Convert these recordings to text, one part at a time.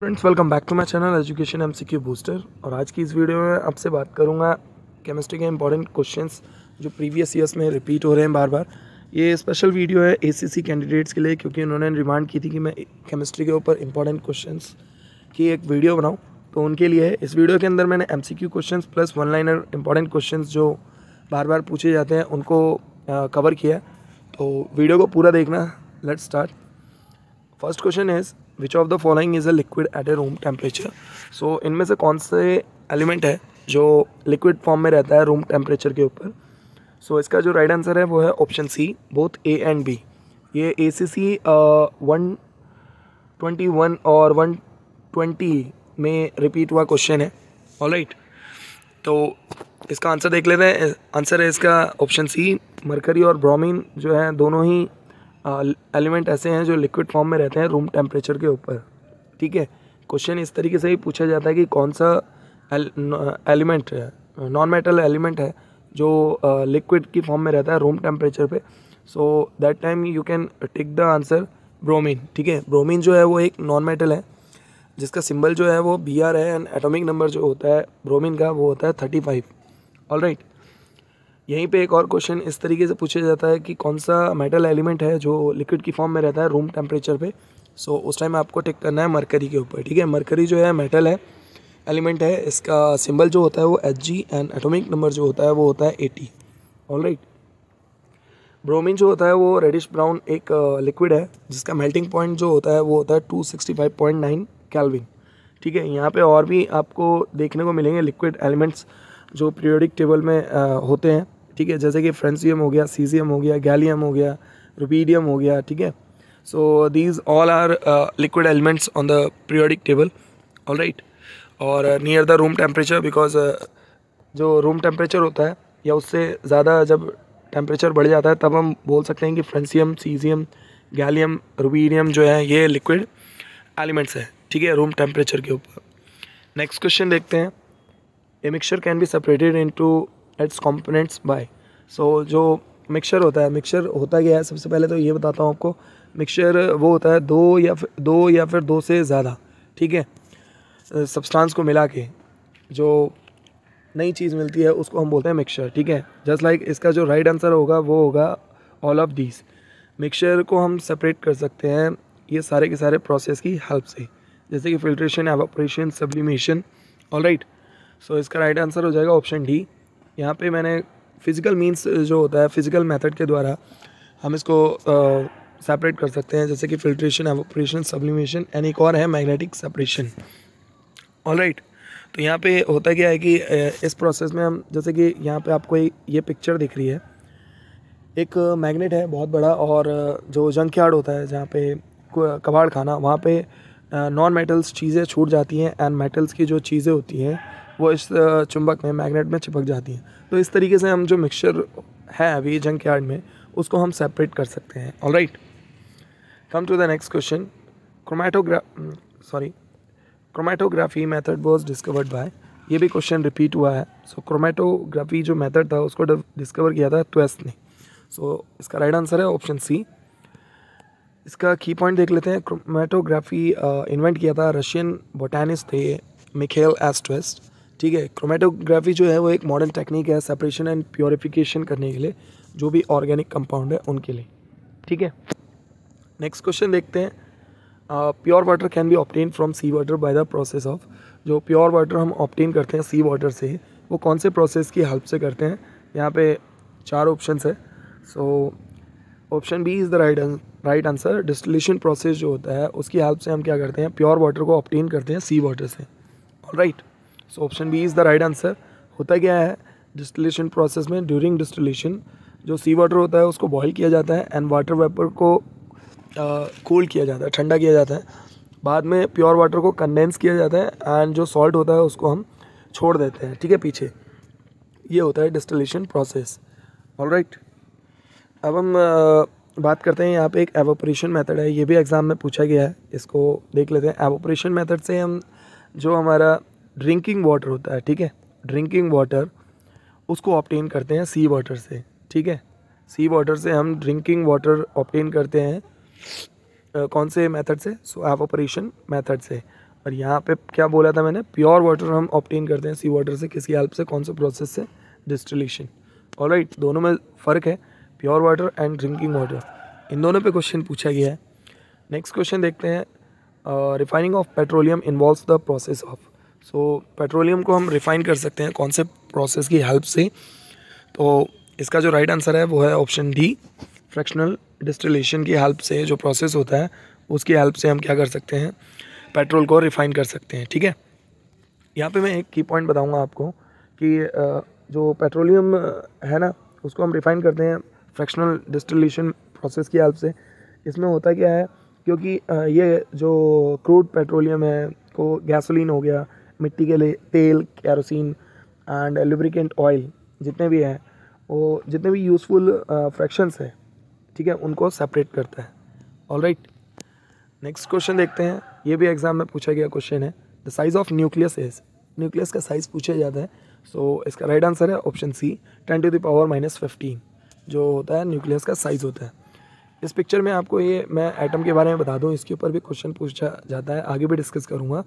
Friends welcome back to my channel education MCQ booster और आज की इस वीडियो में आपसे बात करूंगा केमिस्ट्री के इंपॉर्टेंट क्वेश्चंस जो प्रीवियस ईयर्स में रिपीट हो रहे हैं बार बार ये स्पेशल वीडियो है एसीसी कैंडिडेट्स के लिए क्योंकि उन्होंने रिमांड की थी कि मैं केमिस्ट्री के ऊपर इंपॉर्टेंट क्वेश्चन की एक वीडियो बनाऊँ तो उनके लिए इस वीडियो के अंदर मैंने M C plus one liner important question जो बार बार पूछे जाते हैं उनको कवर किया तो वीडियो को पूरा देखना let start first question is which of the following is a liquid at a room temperature so इनमें से कौन से एलिमेंट है जो लिक्विड फॉर्म में रहता है रूम टेम्परेचर के ऊपर सो so, इसका जो राइट right आंसर है वो है option C both A and B ये A C C one twenty one और वन ट्वेंटी में रिपीट हुआ क्वेश्चन है ऑल राइट right. तो इसका आंसर देख लेते हैं आंसर है इसका ऑप्शन सी मरकरी और ब्रोमीन जो है दोनों ही एलिमेंट ऐसे हैं जो लिक्विड फॉर्म में रहते हैं रूम टेम्परेचर के ऊपर ठीक है क्वेश्चन इस तरीके से ही पूछा जाता है कि कौन सा एलिमेंट है नॉन मेटल एलिमेंट है जो लिक्विड की फॉर्म में रहता है रूम टेम्परेचर पे so that time you can tick the answer bromine ठीक है ब्रोमीन जो है वो एक नॉन मेटल है जिसका सिंबल जो है वो बी आर है एंड एटॉमिक नंबर जो होता है ब्रोमीन का वो होता है थर्टी फाइव ऑल राइट यहीं पे एक और क्वेश्चन इस तरीके से पूछा जाता है कि कौन सा मेटल एलिमेंट है जो लिक्विड की फॉर्म में रहता है रूम टेम्परेचर पे सो so, उस टाइम आपको टिक करना है मरकरी के ऊपर ठीक है मरकरी जो है मेटल है एलिमेंट है इसका सिंबल जो होता है वो H G and atomic number जो होता है वो होता है एटी ऑल राइट ब्रोमिन जो होता है वो रेडिश ब्राउन एक लिक्विड है जिसका मेल्टिंग पॉइंट जो होता है वो होता है two sixty five point nine kelvin ठीक है यहाँ पर और भी आपको देखने को मिलेंगे लिक्विड एलिमेंट्स जो पीरियोडिक टेबल में आ, होते हैं ठीक है जैसे कि फ्रेंसियम हो गया सीजियम हो गया गैलियम हो गया रुपीडियम हो गया ठीक है so these all are liquid elements on the periodic table all right और near the room temperature because जो रूम टेम्परेचर होता है या उससे ज़्यादा जब टेम्परेचर बढ़ जाता है तब हम बोल सकते हैं कि फ्रेंसियम सीजियम गैलियम रुबीडियम जो है ये लिक्विड एलिमेंट्स हैं ठीक है रूम टेम्परेचर के ऊपर नेक्स्ट क्वेश्चन देखते हैं a mixture can be separated into its components by so जो मिक्सर होता है मिक्सर होता क्या है सबसे पहले तो ये बताता हूँ आपको मिक्सर वो होता है दो या फिर दो या फिर दो से ज़्यादा ठीक है सब्सटेंस को मिला के जो नई चीज़ मिलती है उसको हम बोलते हैं मिक्सर ठीक है जस्ट लाइक like इसका जो राइट right आंसर होगा वो होगा ऑल ऑफ दीज मिक्सचर को हम सेपरेट कर सकते हैं ये सारे के सारे प्रोसेस की हेल्प से जैसे कि filtration evaporation sublimation all right so इसका राइट right आंसर हो जाएगा ऑप्शन डी यहाँ पे मैंने फ़िज़िकल मीन्स जो होता है फ़िज़िकल मेथड के द्वारा हम इसको सेपरेट कर सकते हैं जैसे कि फिल्ट्रेशन एवोप्रेशन सब्लिमेशन एंड एक और है मैग्नेटिक सेपरेशन ऑल राइट तो यहाँ पे होता क्या है कि इस प्रोसेस में हम जैसे कि यहाँ पे आपको ये पिक्चर दिख रही है एक मैग्नेट है बहुत बड़ा और जो जंक यार्ड होता है जहाँ पे कबाड़ खाना वहाँ पे नॉन मेटल्स चीज़ें छूट जाती हैं एंड मेटल्स की जो चीज़ें होती हैं वो इस चुंबक में मैग्नेट में चिपक जाती हैं तो इस तरीके से हम जो मिक्सचर है अभी जंक यार्ड में उसको हम सेपरेट कर सकते हैं all right come to the next question chromatogra sorry chromatography method was discovered by ये भी क्वेश्चन रिपीट हुआ है सो so, क्रोमैटोग्राफी जो मेथड था उसको डिस्कवर किया था ट्वेस्ट ने सो so, इसका राइट आंसर है ऑप्शन सी इसका की पॉइंट देख लेते हैं क्रोमेटोग्राफी इन्वेंट किया था रशियन बोटानिस्ट थे मिखेल एस्ट्वेस्ट ठीक है क्रोमेटोग्राफी जो है वो एक मॉडर्न टेक्निक है सेपरेशन एंड प्योरिफिकेशन करने के लिए जो भी ऑर्गेनिक कंपाउंड है उनके लिए ठीक है नेक्स्ट क्वेश्चन देखते हैं pure water can be obtained from sea water by the process of जो प्योर वाटर हम ऑप्टेन करते हैं सी वाटर से वो कौन से प्रोसेस की हेल्प से करते हैं यहाँ पे चार ऑप्शंस है so option B is the right right answer distillation process जो होता है उसकी हेल्प से हम क्या करते हैं प्योर वाटर को ऑप्टेन करते हैं सी वाटर से right right. So option B is the right answer होता क्या है डिस्टिलेशन प्रोसेस में ड्यूरिंग डिस्टिलेशन जो सी वाटर होता है उसको बॉयल किया जाता है एंड वाटर वेपर को कूल किया जाता है ठंडा किया जाता है बाद में प्योर वाटर को कंडेंस किया जाता है एंड जो सॉल्ट होता है उसको हम छोड़ देते हैं ठीक है पीछे ये होता है डिस्टिलेशन प्रोसेस ऑल राइट अब हम बात करते हैं यहाँ पे एक एवोपरेशन मेथड है ये भी एग्ज़ाम में पूछा गया है इसको देख लेते हैं एवोपरेशन मेथड से हम जो हमारा ड्रिंकिंग वाटर होता है ठीक है ड्रिंकिंग वाटर उसको ऑप्टेन करते हैं सी वाटर से ठीक है सी वाटर से हम ड्रिंकिंग वाटर ऑप्टेन करते हैं आ, कौन से मेथड से सो एवोपरेशन मेथड से और यहाँ पे क्या बोला था मैंने प्योर वाटर हम ऑप्टेन करते हैं सी वाटर से किसकी हेल्प से कौन से प्रोसेस से डिस्टिलेशन और right, दोनों में फ़र्क है pure water and drinking water इन दोनों पे क्वेश्चन पूछा गया है नेक्स्ट क्वेश्चन देखते हैं refining of petroleum involve the process of so so, petroleum को हम रिफ़ाइन कर सकते हैं कौन से प्रोसेस की हेल्प से तो इसका जो राइट right आंसर है वो है ऑप्शन डी फ्रैक्शनल डिस्टिलेशन की हेल्प से जो प्रोसेस होता है उसकी हेल्प से हम क्या कर सकते हैं पेट्रोल को रिफ़ाइन कर सकते हैं ठीक है यहाँ पे मैं एक की पॉइंट बताऊँगा आपको कि जो पेट्रोलियम है ना उसको हम रिफ़ाइन करते हैं फ्रैक्शनल डिस्टिलेशन प्रोसेस की हेल्प से इसमें होता क्या है क्योंकि ये जो क्रूड पेट्रोलियम है को गैसोलीन हो गया मिट्टी के लिए तेल कैरोसिन एंड लुब्रिकेंट ऑयल जितने भी हैं वो जितने भी यूज़फुल फ्रैक्शंस हैं ठीक है उनको सेपरेट करता है ऑल राइट नेक्स्ट क्वेश्चन देखते हैं ये भी एग्ज़ाम में पूछा गया क्वेश्चन है the size of nucleus is nucleus का साइज़ पूछा जाता है सो so, इसका राइट right आंसर है option C ten to the power minus fifteen जो होता है न्यूक्लियस का साइज़ होता है इस पिक्चर में आपको ये मैं एटम के बारे में बता दूँ इसके ऊपर भी क्वेश्चन पूछा जाता है आगे भी डिस्कस करूँगा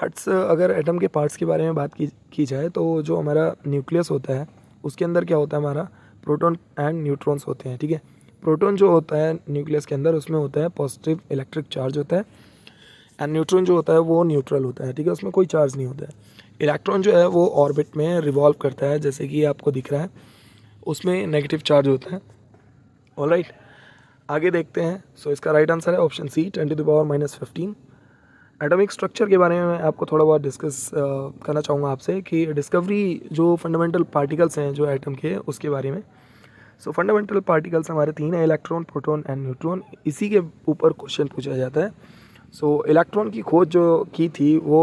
पार्ट्स अगर एटम के पार्ट्स के बारे में बात की की जाए तो जो हमारा न्यूक्लियस होता है उसके अंदर क्या होता है हमारा प्रोटॉन एंड न्यूट्रॉन्स होते हैं ठीक है प्रोटॉन जो होता है न्यूक्लियस के अंदर उसमें होता है पॉजिटिव इलेक्ट्रिक चार्ज होता है एंड न्यूट्रॉन जो होता है वो न्यूट्रल होता है ठीक है उसमें कोई चार्ज नहीं होता है इलेक्ट्रॉन जो है वो ऑर्बिट में रिवॉल्व करता है जैसे कि आपको दिख रहा है उसमें नेगेटिव चार्ज होता है ऑल राइट आगे देखते हैं सो इसका राइट आंसर है option C twenty to the power minus fifteen atomic structure के बारे में मैं आपको थोड़ा बहुत डिस्कस uh, करना चाहूँगा आपसे कि डिस्कवरी जो फंडामेंटल पार्टिकल्स हैं जो एटम के उसके बारे में सो फंडामेंटल पार्टिकल्स हमारे तीन हैं इलेक्ट्रॉन प्रोटोन एंड न्यूट्रॉन इसी के ऊपर क्वेश्चन पूछा जाता है सो so, इलेक्ट्रॉन की खोज जो की थी वो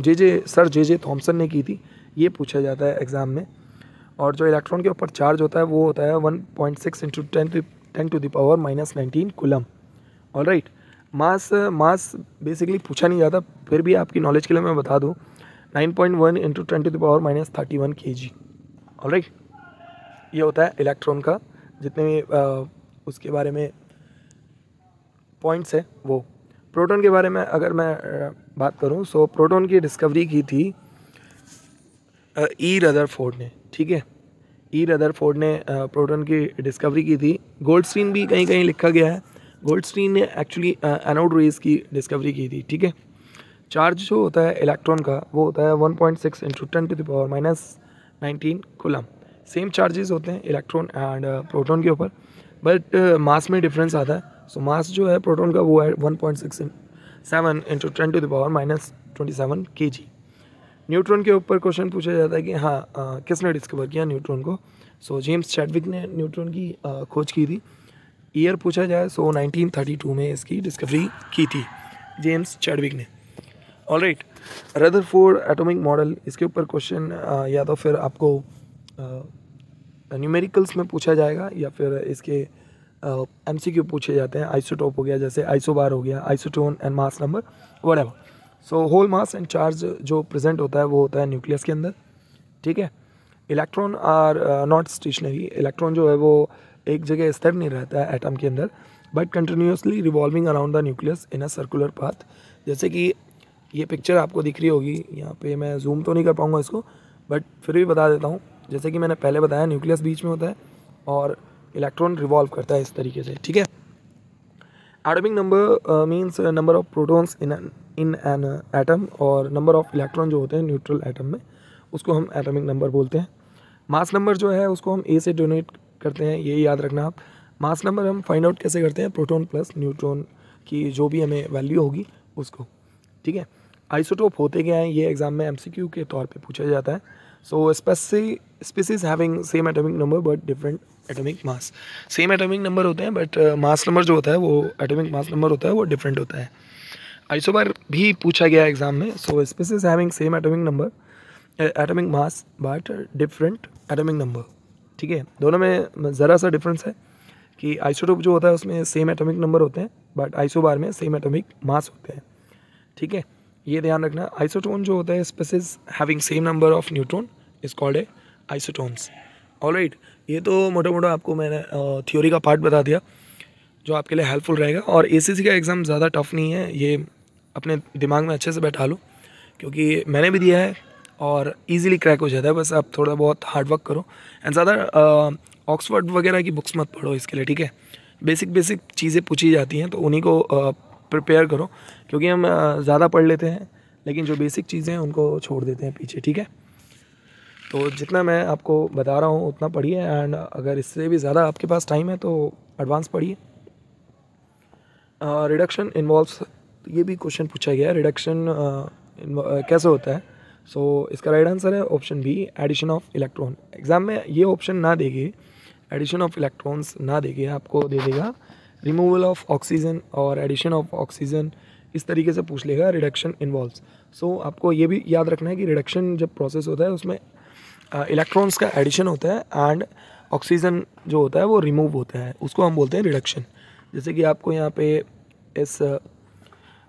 जे जे सर जे जे थॉम्सन ने की थी ये पूछा जाता है एग्ज़ाम में और जो इलेक्ट्रॉन के ऊपर चार्ज होता है वो होता है one point six into ten ten to the power minus nineteen coulomb all right mass mass basically पूछा नहीं जाता फिर भी आपकी नॉलेज के लिए मैं बता दूँ nine point one into twenty to power minus thirty one K G और ये होता है इलेक्ट्रॉन का जितने भी उसके बारे में पॉइंट्स है वो प्रोटॉन के बारे में अगर मैं बात करूँ सो प्रोटॉन की डिस्कवरी की थी ई रदर फोर्ड ने ठीक है ई रदर फोर्ड ने प्रोटॉन की डिस्कवरी की थी गोल्ड भी कहीं कहीं लिखा गया है गोल्डस्टीन ने एक्चुअली एनोड रेज की डिस्कवरी की थी ठीक है चार्ज जो होता है इलेक्ट्रॉन का वो होता है 1.6 point six into ten to the power minus nineteen coulomb same charges होते हैं इलेक्ट्रॉन एंड प्रोटॉन के ऊपर बट मास uh, में डिफरेंस आता है सो so, मास जो है प्रोटॉन का वो है one point six seven into ten to the power minus twenty seven K G neutron के ऊपर क्वेश्चन पूछा जाता है कि हाँ uh, किसने डिस्कवर किया न्यूट्रॉन को सो जेम्स चैडविक ने न्यूट्रॉन की आ, uh, खोज की थी ईयर पूछा जाए सो थर्टी टू में इसकी डिस्कवरी की थी जेम्स चैडविक ने all right for atomic model इसके ऊपर क्वेश्चन uh, या तो फिर आपको न्यूमेरिकल्स uh, में पूछा जाएगा या फिर इसके एम सी क्यू पूछे जाते हैं आइसोटोप हो गया जैसे आइसोबार हो गया isotone and mass number what so whole mass and charge जो प्रेजेंट होता है वो होता है न्यूक्लियस के अंदर ठीक है electron are not stationary electron जो है वो एक जगह स्थिर नहीं रहता है एटम के अंदर but continuously revolving around the nucleus in a circular path जैसे कि ये पिक्चर आपको दिख रही होगी यहाँ पे मैं जूम तो नहीं कर पाऊँगा इसको बट फिर भी बता देता हूँ जैसे कि मैंने पहले बताया न्यूक्लियस बीच में होता है और इलेक्ट्रॉन रिवॉल्व करता है इस तरीके से ठीक है atomic number means number of protons in in an atom और नंबर ऑफ इलेक्ट्रॉन जो होते हैं न्यूट्रल एटम में उसको हम एटमिक नंबर बोलते हैं मास नंबर जो है उसको हम ए से डोनेट करते हैं ये याद रखना आप मास नंबर हम फाइंड आउट कैसे करते हैं प्रोटोन प्लस न्यूट्रॉन की जो भी हमें वैल्यू होगी उसको ठीक है आइसोटोप होते क्या हैं ये एग्ज़ाम में एम के तौर पर पूछा जाता है so specie species having same atomic number but different atomic mass same atomic number होते हैं बट मास नंबर जो होता है वो एटोमिक मास नंबर होता है वो डिफरेंट होता है आइसोबार भी पूछा गया एग्ज़ाम में so species having same atomic number atomic mass but different atomic number ठीक है दोनों में ज़रा सा डिफरेंस है कि आइसोटोप जो होता है उसमें सेम एटॉमिक नंबर होते हैं बट आइसोबार में सेम एटॉमिक मास होते हैं ठीक है ये ध्यान रखना आइसोटोन जो होता है species having same number of neutron is called a isotones right ये तो मोटा मोटा आपको मैंने थ्योरी का पार्ट बता दिया जो आपके लिए हेल्पफुल रहेगा और ए का एग्ज़ाम ज़्यादा टफ नहीं है ये अपने दिमाग में अच्छे से बैठा लो क्योंकि मैंने भी दिया है और इजीली क्रैक हो जाता है बस आप थोड़ा बहुत हार्डवर्क करो एंड ज़्यादा ऑक्सफर्ड वगैरह की बुक्स मत पढ़ो इसके लिए ठीक है बेसिक बेसिक चीज़ें पूछी जाती हैं तो उन्हीं को प्रिपेयर uh, करो क्योंकि हम uh, ज़्यादा पढ़ लेते हैं लेकिन जो बेसिक चीज़ें हैं उनको छोड़ देते हैं पीछे ठीक है तो जितना मैं आपको बता रहा हूँ उतना पढ़िए एंड अगर इससे भी ज़्यादा आपके पास टाइम है तो एडवांस पढ़िए रिडक्शन uh, इन्वॉल्व ये भी क्वेश्चन पूछा गया है रिडक्शन कैसे होता है सो so, इसका राइट आंसर है option B addition of electron exam में ये ऑप्शन ना देगी एडिशन ऑफ इलेक्ट्रॉन्स ना देगी आपको दे देगा रिमूवल ऑफ ऑक्सीजन और एडिशन ऑफ ऑक्सीजन इस तरीके से पूछ लेगा रिडक्शन इन्वॉल्व सो आपको ये भी याद रखना है कि रिडक्शन जब प्रोसेस होता है उसमें इलेक्ट्रॉन्स uh, का एडिशन होता है एंड ऑक्सीजन जो होता है वो रिमूव होता है उसको हम बोलते हैं रिडक्शन जैसे कि आपको यहाँ पे इस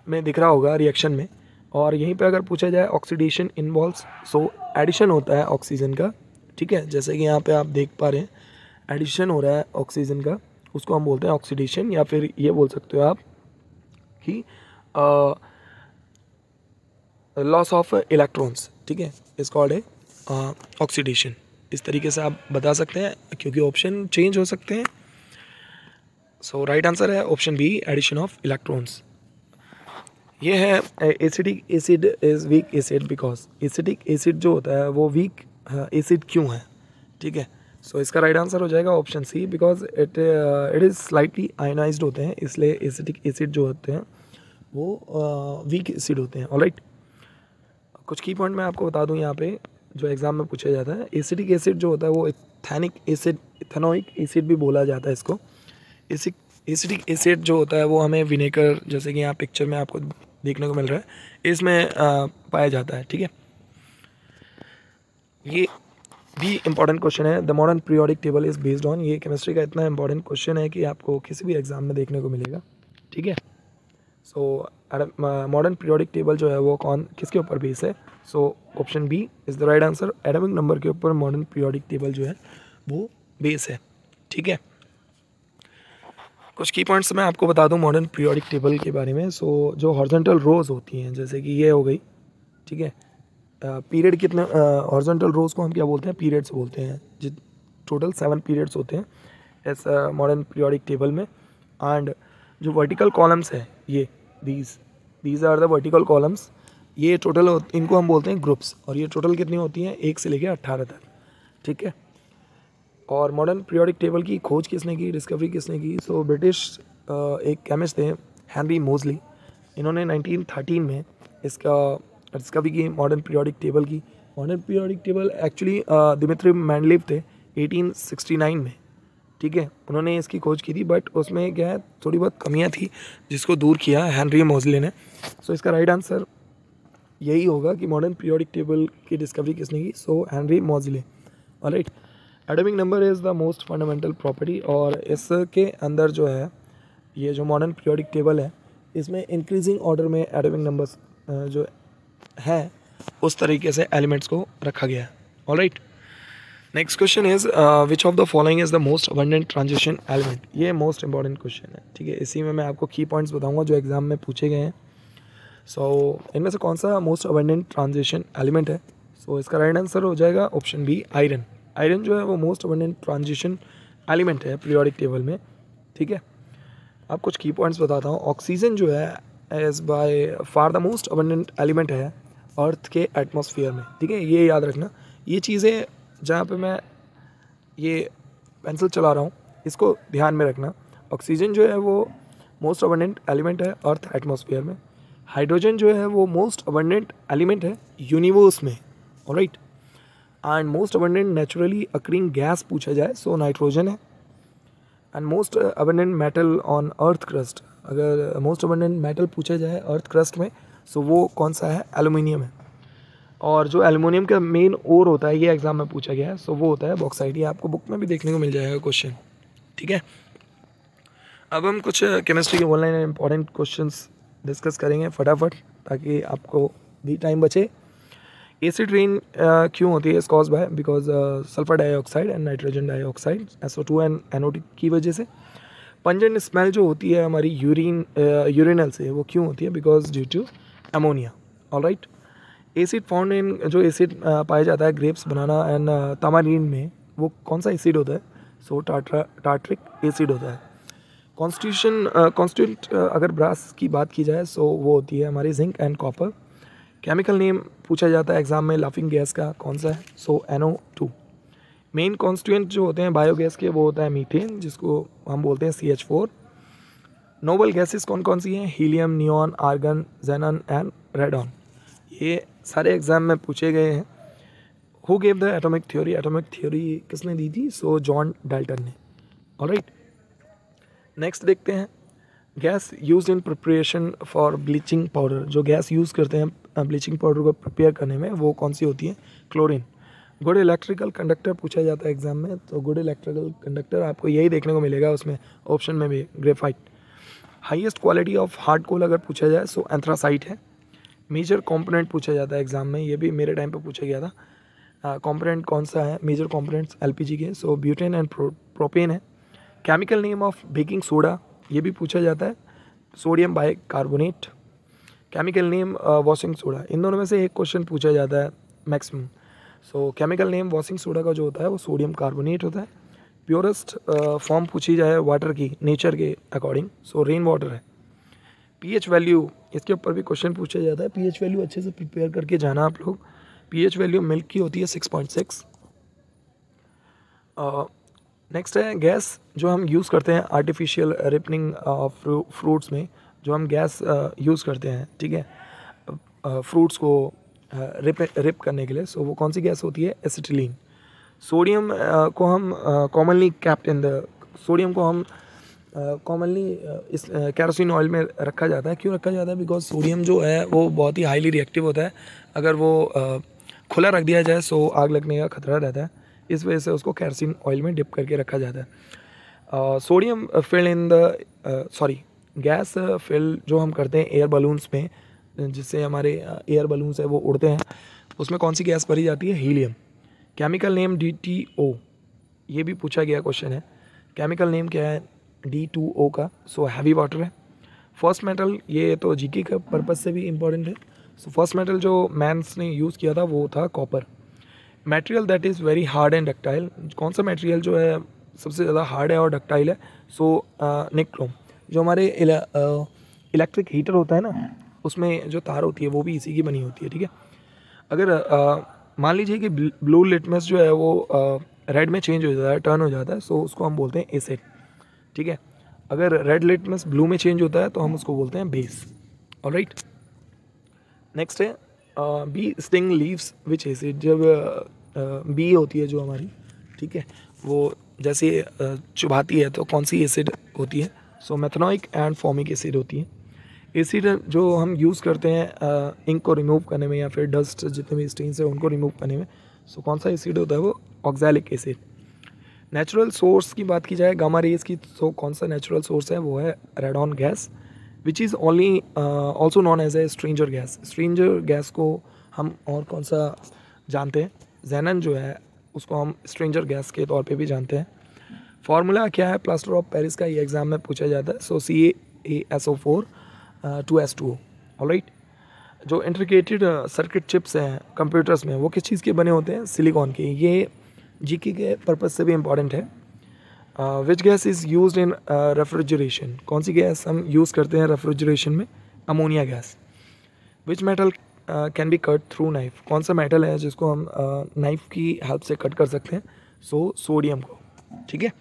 में दिख रहा होगा रिएक्शन में और यहीं पे अगर पूछा जाए ऑक्सीडेशन इन्वॉल्व सो एडिशन होता है ऑक्सीजन का ठीक है जैसे कि यहाँ पे आप देख पा रहे हैं एडिशन हो रहा है ऑक्सीजन का उसको हम बोलते हैं ऑक्सीडेशन या फिर ये बोल सकते हो आप कि लॉस ऑफ इलेक्ट्रॉन्स ठीक है इस कॉल्ड है ऑक्सीडेशन इस तरीके से आप बता सकते हैं क्योंकि ऑप्शन चेंज हो सकते हैं सो राइट आंसर है option B addition of electrons ये है acetic acid is weak acid because acetic acid जो होता है वो वीक एसिड हाँ, क्यों है ठीक है सो so, इसका राइट आंसर हो जाएगा option C because it it is slightly ionize होते हैं इसलिए एसिडिक एसिड जो होते हैं वो वीक uh, एसिड होते हैं ऑलराइट right? कुछ की पॉइंट मैं आपको बता दूं यहाँ पे जो एग्ज़ाम में पूछा जाता है एसिडिक एसिड जो होता है वो इथेनिक एसिड इथेनोइक एसिड भी बोला जाता है इसको एसिक एसिडिक एसिड जो होता है वो हमें विनेगर जैसे कि यहाँ पिक्चर में आपको देखने को मिल रहा है इसमें पाया जाता है ठीक है ये भी इम्पॉर्टेंट क्वेश्चन है the modern periodic table is based on ये केमिस्ट्री का इतना इंपॉर्टेंट क्वेश्चन है कि आपको किसी भी एग्ज़ाम में देखने को मिलेगा ठीक है सो मॉडर्न पीरियोडिक टेबल जो है वो कौन किसके ऊपर बेस है so option B is the right answer atomic number के ऊपर मॉडर्न पीरियोडिक टेबल जो है वो बेस है ठीक है कुछ की पॉइंट्स तो मैं आपको बता दूं मॉडर्न पीरियोडिक टेबल के बारे में सो जो हॉर्जेंटल रोज़ होती हैं जैसे कि ये हो गई ठीक है पीरियड कितने हॉर्जेंटल रोज़ को हम क्या बोलते हैं पीरियड्स बोलते हैं जित टोटल सेवन पीरियड्स होते हैं एस मॉडर्न पीरियोडिक टेबल में एंड जो वर्टिकल कॉलम्स हैं ये these these are the vertical columns ये टोटल इनको हम बोलते हैं ग्रुप्स और ये टोटल कितनी होती हैं एक से लेकर अट्ठारह तक ठीक है और मॉडर्न पीरियोडिक टेबल की खोज किसने की डिस्कवरी किसने की सो so, ब्रिटिश एक केमिस्ट थे हैंनरी मोजली इन्होंने 1913 में इसका डिस्कवरी की मॉडर्न पीरियोडिक टेबल की modern periodic table actually Dmitri Mendeleev थे 1869 में ठीक है उन्होंने इसकी खोज की थी बट उसमें क्या है थोड़ी बहुत कमियाँ थी जिसको दूर किया हैंनरी मोजले ने सो so, इसका राइट आंसर यही होगा कि मॉडर्न पीरियोडिक टेबल की डिस्कवरी किसने की so Henry Moseley right atomic number is the most fundamental property और इसके अंदर जो है ये जो मॉडर्न पीरियोडिक टेबल है इसमें इंक्रीजिंग ऑर्डर में एडमिक नंबर्स जो है उस तरीके से एलिमेंट्स को रखा गया है all right next question is which of the following is the most abundant transition element ये मोस्ट इंपॉर्टेंट क्वेश्चन है ठीक है इसी में मैं आपको की पॉइंट्स बताऊंगा जो एग्जाम में पूछे गए हैं सो so, इनमें से कौन सा मोस्ट अबंडेंट ट्रांजिशन एलिमेंट है सो so, इसका राइट आंसर हो जाएगा ऑप्शन बी आयरन आयरन जो है वो मोस्ट अबंडेंट ट्रांजिशन एलिमेंट है पीरियोडिक टेबल में ठीक है अब कुछ की पॉइंट्स बताता हूँ ऑक्सीजन जो है is by far the most abundant element है अर्थ के एटमोसफियर में ठीक है ये याद रखना ये चीज़ें जहाँ पे मैं ये पेंसिल चला रहा हूँ इसको ध्यान में रखना ऑक्सीजन जो है वो मोस्ट अबंडेंट एलिमेंट है अर्थ एटमोसफियर में हाइड्रोजन जो है वो मोस्ट अबंडेंट एलिमेंट है यूनिवर्स में right and most abundant naturally occurring gas पूछा जाए सो नाइट्रोजन है and most abundant metal on earth crust अगर मोस्ट अबेंडेंट मेटल पूछा जाए अर्थ क्रस्ट में सो वो कौन सा है एलुमिनियम है और जो एलुमिनियम का मेन ओर होता है ये एग्ज़ाम में पूछा गया है सो वो होता है बॉक्साइड ये आपको बुक में भी देखने को मिल जाएगा क्वेश्चन ठीक है अब हम कुछ केमिस्ट्री uh, के ऑनलाइन इंपॉर्टेंट क्वेश्चंस डिस्कस करेंगे फटाफट ताकि आपको भी टाइम बचे एसिड रेन uh, क्यों होती है is cause by because sulphur dioxide and nitrogen dioxide O two and T की वजह से पंजन स्मेल जो होती है हमारी यूरिन यूरिनल uh, से वो क्यों होती है because due to ammonia all right acid found in जो एसिड uh, पाया जाता है ग्रेप्स बनाना एंड तमारीन में वो कौन सा एसिड होता है सो टाट्रा टाट्रिक एसिड होता है कॉन्स्टिट्यूशन कॉन्स्टिट्यूट अगर ब्रास की बात की जाए सो so वो होती है हमारी zinc and copper chemical name पूछा जाता है एग्ज़ाम में लाफिंग गैस का कौन सा है so Eno two main constituent जो होते हैं बायोगैस के वो होता है मीथेन जिसको हम बोलते हैं C H four noble gases कौन कौन सी हैं helium neon argon xenon and radon ये सारे एग्ज़ाम में पूछे गए हैं who gave the atomic theory atomic theory किसने दी थी सो जॉन डाल्टन ने राइट नेक्स्ट देखते हैं gas use in preparation for bleaching powder जो गैस यूज़ करते हैं ब्लीचिंग पाउडर को प्रिपेयर करने में वो कौन सी होती है क्लोरीन गुड इलेक्ट्रिकल कंडक्टर पूछा जाता है एग्जाम में तो गुड इलेक्ट्रिकल कंडक्टर आपको यही देखने को मिलेगा उसमें ऑप्शन में भी graphite highest quality of hard coal अगर पूछा जाए सो एंथ्रासाइट है मेजर कॉम्पोनेंट पूछा जाता है एग्जाम में ये भी मेरे टाइम पर पूछा गया था कॉम्पोनेंट कौन सा है मेजर कॉम्पोनेंट्स एल के सो ब्यूटेन एंड प्रोपेन है chemical name of baking soda ये भी पूछा जाता है sodium bicarbonate chemical name washing soda इन दोनों में से एक क्वेश्चन पूछा जाता है maximum so chemical name washing soda का जो होता है वो सोडियम कार्बोनेट होता है प्योरेस्ट फॉर्म uh, पूछी जाए वाटर की नेचर के अकॉर्डिंग सो रेन वाटर है पीएच वैल्यू इसके ऊपर भी क्वेश्चन पूछा जाता है पीएच वैल्यू अच्छे से प्रिपेयर करके जाना आप लोग पीएच वैल्यू मिल्क की होती है सिक्स पॉइंट सिक्स नेक्स्ट है गैस जो हम यूज़ करते हैं आर्टिफिशियल रिपनिंग फ्रूट्स में जो हम गैस यूज़ करते हैं ठीक है फ्रूट्स को रिप रिप करने के लिए सो वो कौन सी गैस होती है एसिटिलीन सोडियम को हम commonly kept in the sodium को हम कॉमनली इस कैरोसिन ऑयल में रखा जाता है क्यों रखा जाता है बिकॉज सोडियम जो है वो बहुत ही हाईली रिएक्टिव होता है अगर वो खुला रख दिया जाए सो आग लगने का खतरा रहता है इस वजह से उसको कैरोसिन ऑयल में डिप करके रखा जाता है sodium filled in the sorry gas fill जो हम करते हैं एयर बलून्स में जिससे हमारे एयर बलून्स है वो उड़ते हैं उसमें कौन सी गैस भरी जाती है helium chemical name D T O ये भी पूछा गया क्वेश्चन है केमिकल नेम क्या है डी टू ओ का सो हैवी वाटर है फर्स्ट मेटल ये तो जीके के पर्पज़ से भी इम्पोर्टेंट है सो फर्स्ट मेटल जो मैंस ने यूज़ किया था वो था copper material that is very hard and ductile कौन सा मटेरियल जो है सबसे ज़्यादा हार्ड है और डक्टाइल है सो निक्रोम जो हमारे इलेक्ट्रिक हीटर होता है ना हाँ। उसमें जो तार होती है वो भी इसी की बनी होती है ठीक है अगर मान लीजिए कि ब्लू लिटमस जो है वो रेड में चेंज हो जाता है टर्न हो जाता है सो उसको हम बोलते हैं एसिड ठीक है अगर रेड लिटमस ब्लू में चेंज होता है तो हम उसको बोलते हैं बेस और राइट नेक्स्ट है bee sting leaves which acid जब बी होती है जो हमारी ठीक है वो जैसे चुभाती है तो कौन सी एसिड होती है सो मेथनॉइक एंड फॉमिक एसिड होती है एसिड जो हम यूज़ करते हैं इंक को रिमूव करने में या फिर डस्ट जितने भी स्टेन्स हैं उनको रिमूव करने में सो so, कौन सा एसिड होता है वो ऑक्जैलिक एसिड नेचुरल सोर्स की बात की जाए गामा रेज की तो कौन सा नेचुरल सोर्स है वो है radon gas which is only also known as a stranger gas stranger gas को हम और कौन सा जानते हैं जैनन जो है उसको हम स्ट्रेंजर गैस के तौर पे भी जानते हैं फार्मूला क्या है प्लास्टर ऑफ पेरिस का ये एग्ज़ाम में पूछा जाता है so C A S O four two S two O right जो इंटरग्रेटेड सर्किट चिप्स हैं कंप्यूटर्स में वो किस चीज़ के बने होते हैं सिलिकॉन के ये जीके के पर्पज़ से भी इम्पॉर्टेंट है which gas is used in refrigeration कौन सी गैस हम यूज़ करते हैं रेफ्रिजरेशन में ammonia gas which metal can be cut through knife कौन सा मेटल है जिसको हम नाइफ uh, की हेल्प से कट कर सकते हैं सो so, सोडियम को ठीक है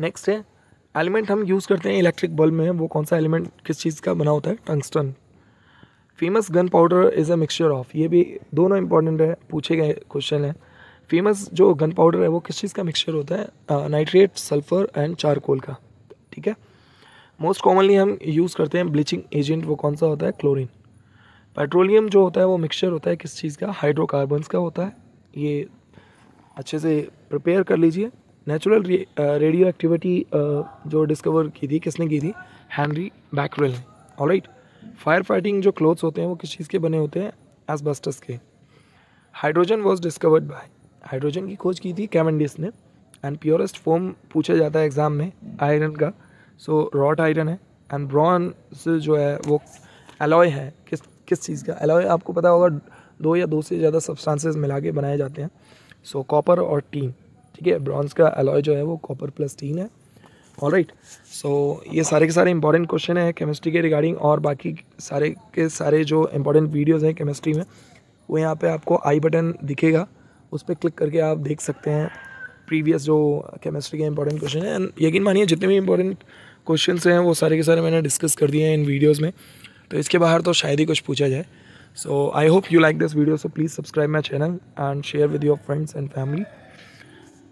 नेक्स्ट है एलिमेंट हम यूज़ करते हैं इलेक्ट्रिक बल्ब में वो कौन सा एलिमेंट किस चीज़ का बना होता है tungsten famous gun powder is a mixture of ये भी दोनों इंपॉर्टेंट है पूछे गए क्वेश्चन है फेमस जो गन पाउडर है वो किस चीज़ का मिक्सचर होता है नाइट्रेट सल्फर एंड चारकोल का ठीक है मोस्ट कॉमनली हम यूज़ करते हैं ब्लीचिंग एजेंट वो कौन सा होता है क्लोरीन पेट्रोलियम जो होता है वो मिक्सचर होता है किस चीज़ का हाइड्रोकार्बन्स का होता है ये अच्छे से प्रिपेयर कर लीजिए नेचुरल रेडियो एक्टिविटी जो डिस्कवर की थी किसने की थी हैंनरी बैकवेल ने ऑल राइट फायर फाइटिंग जो क्लोथ्स होते हैं वो किस चीज़ के बने होते हैं एसबस्टस के hydrogen was discovered by hydrogen की खोज की थी कैमेंडिस ने एंड प्योरेस्ट फॉर्म पूछा जाता है एग्ज़ाम में आयरन का सो रॉट आयरन है एंड ब्रॉन्स जो है वो एलॉय है किस किस चीज़ का एलॉय आपको पता होगा दो या दो से ज़्यादा सब्सटेंसेस मिला के बनाए जाते हैं सो so, कॉपर और टीम ठीक है ब्रॉन्ज का एलॉय जो है वो कॉपर प्लस टीन है ऑल राइट सो ये सारे के सारे इंपॉर्टेंट क्वेश्चन है केमिस्ट्री के रिगार्डिंग और बाकी सारे के सारे जो इंपॉर्टेंट वीडियोज़ हैं केमिस्ट्री में वो यहाँ पर आपको आई बटन दिखेगा उस पर क्लिक करके आप देख सकते हैं प्रीवियस जो केमिस्ट्री के इंपॉर्टेंट क्वेश्चन हैं एंड यकीन मानिए जितने भी इंपॉर्टेंट क्वेश्चन हैं वो सारे के सारे मैंने डिस्कस कर दिए हैं इन वीडियोज़ में तो इसके बाहर तो शायद ही कुछ पूछा जाए so I hope you like this video so please subscribe my channel and share with your friends and family